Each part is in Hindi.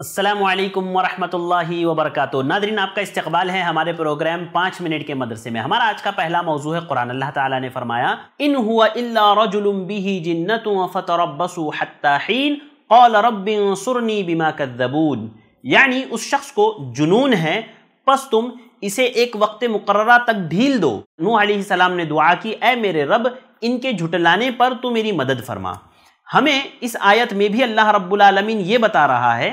असलम वरहमल वबरक नादरीन आपका इस्तकबाल है हमारे प्रोग्राम पाँच मिनट के मदरसे में हमारा आज का पहला मौजू है कुरान अल्लाह ताला ने फरमाया इन हुआ इल्ला रजुलुम बिही हत्ताहीन कौल रबिन सुरनी बिमा कद्दबून यानी उस शख्स को जुनून है बस तुम इसे एक वक्त मुकर्रा तक ढील दो नू आसम ने दुआ की ए मेरे रब इनके झुटलाने पर तू मेरी मदद फरमा हमें इस आयत में भी अल्लाह रब्बुल रबालमीन ये बता रहा है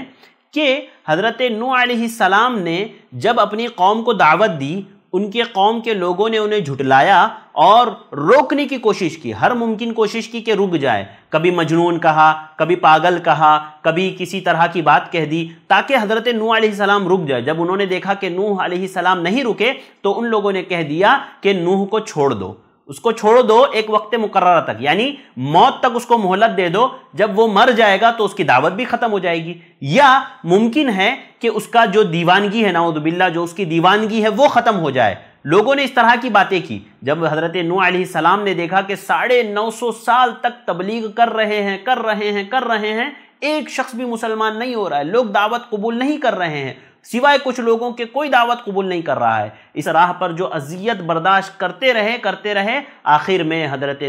कि हज़रत नू आसम ने जब अपनी कौम को दावत दी उनके कौम के लोगों ने उन्हें झुटलाया और रोकने की कोशिश की हर मुमकिन कोशिश की कि रुक जाए कभी मजनून कहा कभी पागल कहा कभी किसी तरह की बात कह दी ताकि हज़रत नू आसम रुक जाए जब उन्होंने देखा कि नूह सलाम नहीं रुके तो उन लोगों ने कह दिया कि नूह को छोड़ दो उसको छोड़ दो एक वक्त मुकर्रा तक यानी मौत तक उसको मोहलत दे दो जब वो मर जाएगा तो उसकी दावत भी खत्म हो जाएगी या मुमकिन है कि उसका जो दीवानगी है नाउदबिल्ला जो उसकी दीवानगी है वो खत्म हो जाए लोगों ने इस तरह की बातें की जब हजरत नू सलाम ने देखा कि साढ़े नौ सौ साल तक तबलीग कर रहे हैं कर रहे हैं कर रहे हैं एक शख्स भी मुसलमान नहीं हो रहा है लोग दावत कबूल नहीं कर रहे हैं सिवाय कुछ लोगों के कोई दावत कबूल नहीं कर रहा है इस राह पर जो अजियत बर्दाश्त करते रहे करते रहे आखिर में हजरत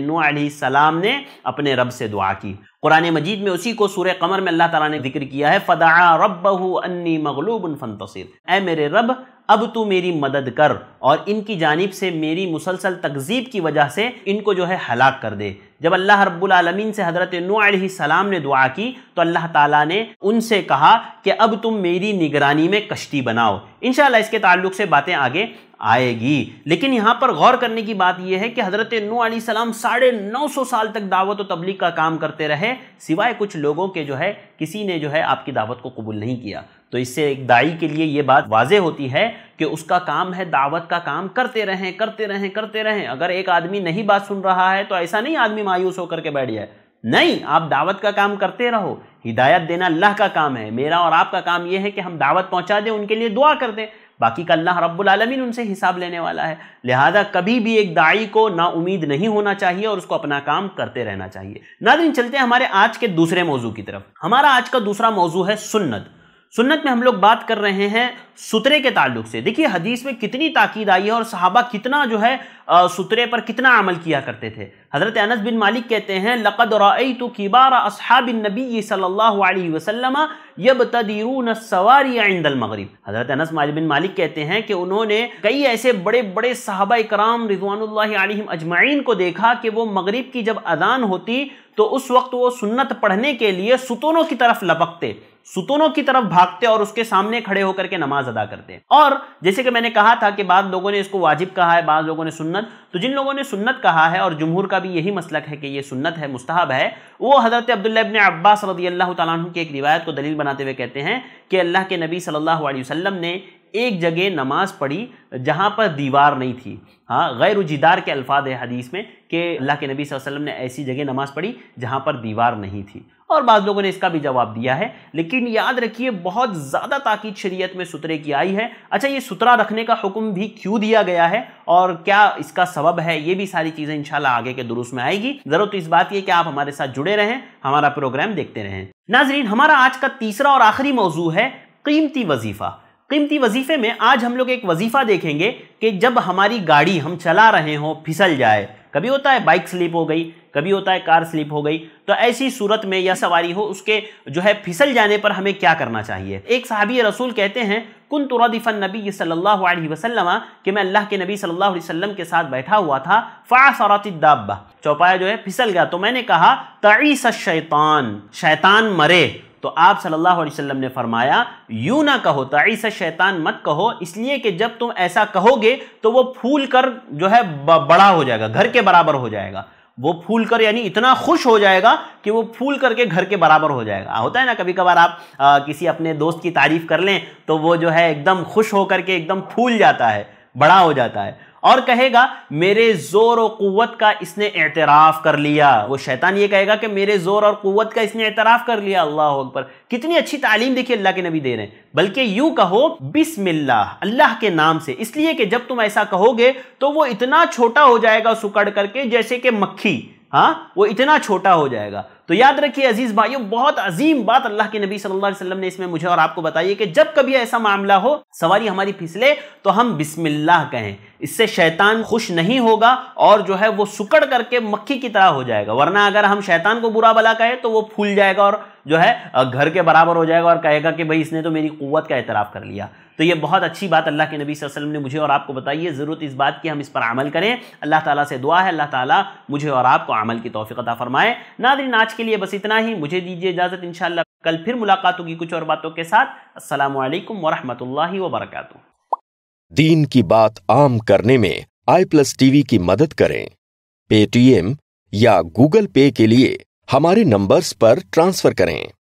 सलाम ने अपने रब से दुआ की कुरान मजीद में उसी को सूर्य कमर में अल्लाह तला ने जिक्र किया है फ़दा रब अन्नी मगलूब फ़न तसर ए मेरे रब अब तू मेरी मदद कर और इनकी जानिब से मेरी मुसलसल तकजीब की वजह से इनको जो है हलाक कर दे जब अल्लाह रब्बुल से हज़रत सलाम ने दुआ की तो अल्लाह ताला ने उनसे कहा कि अब तुम मेरी निगरानी में कश्ती बनाओ इन इसके ताल्लुक से बातें आगे आएगी लेकिन यहाँ पर गौर करने की बात यह है कि हज़रत नू सलाम साढ़े नौ सौ साल तक दावत और तबलीग का काम करते रहे सिवाय कुछ लोगों के जो है किसी ने जो है आपकी दावत को कबूल नहीं किया तो इससे एक दाई के लिए ये बात वाजे होती है कि उसका काम है दावत का काम करते रहें करते रहें करते रहें अगर एक आदमी नहीं बात सुन रहा है तो ऐसा नहीं आदमी मायूस होकर के बैठ जाए नहीं आप दावत का काम करते रहो हिदायत देना अल्लाह का काम है मेरा और आपका काम यह है कि हम दावत पहुंचा दें उनके लिए दुआ कर दें बाकी का अल्लाह रब्बुल आलमीन उनसे हिसाब लेने वाला है लिहाजा कभी भी एक दाई को ना उम्मीद नहीं होना चाहिए और उसको अपना काम करते रहना चाहिए नादिन चलते हैं हमारे आज के दूसरे मौजू की तरफ हमारा आज का दूसरा मौजू है सुन्नत सुन्नत में हम लोग बात कर रहे हैं सुतरे के ताल्लुक से देखिए हदीस में कितनी ताकीद आई है और साहबा कितना जो है आ, सुतरे पर कितना अमल किया करते थे हज़रत अनस बिन मालिक कहते हैं लक़द रई तो नबी सल्लल्लाहु वसल्लम यब तदीरून सवारी मगरब हज़रत अनस बिन मालिक कहते हैं कि उन्होंने कई ऐसे बड़े बड़े साहबा कराम रिजवान अजमाइन को देखा कि वो मगरब की जब अजान होती तो उस वक्त वो सुन्नत पढ़ने के लिए सुतूनों की तरफ लपकते सुतोनों की तरफ भागते और उसके सामने खड़े होकर के नमाज अदा करते हैं और जैसे कि मैंने कहा था कि बाद लोगों ने इसको वाजिब कहा है बाद लोगों ने सुन्नत तो जिन लोगों ने सुन्नत कहा है और जमहूर का भी यही मसलक है कि ये सुन्नत है मुस्ताहब है वो हज़रत अब्दुल्ला इबन अब्बास रदी अल्लाह तुम की एक रिवायत को दलील बनाते हुए कहते हैं कि अल्लाह के नबी सल्लल्लाहु अलैहि वसल्लम ने एक जगह नमाज पढ़ी जहाँ पर दीवार नहीं थी हाँ गैर उजीदार के अल्फाज है हदीस में कि अल्लाह के नबी वसल्लम ने ऐसी जगह नमाज पढ़ी जहाँ पर दीवार नहीं थी और बाद लोगों ने इसका भी जवाब दिया है लेकिन याद रखिए बहुत ज़्यादा ताकीद शरीयत में सुतरे की आई है अच्छा ये सुतरा रखने का हुक्म भी क्यों दिया गया है और क्या इसका सबब है ये भी सारी चीज़ें इंशाल्लाह आगे के दुरुस्त में आएगी ज़रूरत तो इस बात की कि आप हमारे साथ जुड़े रहें हमारा प्रोग्राम देखते रहें नाजरीन हमारा आज का तीसरा और आखिरी मौजू है कीमती वजीफ़ा कीमती वजीफे में आज हम लोग एक वजीफा देखेंगे कि जब हमारी गाड़ी हम चला रहे हों फिसल जाए कभी होता है बाइक स्लिप हो गई कभी होता है कार स्लिप हो गई तो ऐसी सूरत में या सवारी हो उसके जो है फिसल जाने पर हमें क्या करना चाहिए एक सहाबी रसूल कहते हैं कुन तुरदिफ़न नबी सल्लल्लाहु अलैहि वसल्लम कि मैं अल्लाह के नबी सल्लल्लाहु अलैहि वसल्लम के साथ बैठा हुआ था दाबा चौपाया जो है फिसल गया तो मैंने कहा तईस शैतान शैतान मरे तो आप सल्लल्लाहु अलैहि वसल्लम ने फरमाया यू ना कहो तईसा शैतान मत कहो इसलिए कि जब तुम ऐसा कहोगे तो वो फूल कर जो है बड़ा हो जाएगा घर के बराबर हो जाएगा वो फूल कर यानी इतना खुश हो जाएगा कि वो फूल करके घर के बराबर हो जाएगा होता है ना कभी कभार आप आ, किसी अपने दोस्त की तारीफ कर लें तो वो जो है एकदम खुश होकर के एकदम फूल जाता है बड़ा हो जाता है और कहेगा मेरे जोर और कुत का इसने एतराफ़ कर लिया वो शैतान ये कहेगा कि मेरे जोर और कुत का इसने एतराफ़ कर लिया अल्लाह अकबर कितनी अच्छी तालीम देखिए अल्लाह के नबी दे रहे हैं बल्कि यूं कहो बिसमिल्ला अल्लाह के नाम से इसलिए कि जब तुम ऐसा कहोगे तो वो इतना छोटा हो जाएगा सुकड़ करके जैसे कि मक्खी हाँ वो इतना छोटा हो जाएगा तो याद रखिए अजीज भाइयों बहुत अजीम बात अल्लाह के नबी सल्लल्लाहु अलैहि वसल्लम ने इसमें मुझे और आपको बताई है कि जब कभी ऐसा मामला हो सवारी हमारी फिसले तो हम बिस्मिल्लाह कहें इससे शैतान खुश नहीं होगा और जो है वो सुकड़ करके मक्खी की तरह हो जाएगा वरना अगर हम शैतान को बुरा भला कहें तो वो फूल जाएगा और जो है घर के बराबर हो जाएगा और कहेगा कि भाई इसने तो मेरी कुत का एतराफ़ कर लिया तो ये बहुत अच्छी बात अल्लाह के नबी वसल्लम ने मुझे और आपको बताई है ज़रूरत इस बात की हम इस पर अमल करें अल्लाह ताला से दुआ है अल्लाह ताला मुझे और आपको अमल की तोफ़ी अता फ़रमाए नादरीन आज के लिए बस इतना ही मुझे दीजिए इजाज़त इन कल फिर मुलाकात होगी कुछ और बातों के साथ असल वरहमल वबरक दीन की बात आम करने में आई प्लस टीवी की मदद करें पेटीएम या गूगल पे के लिए हमारे नंबर्स पर ट्रांसफर करें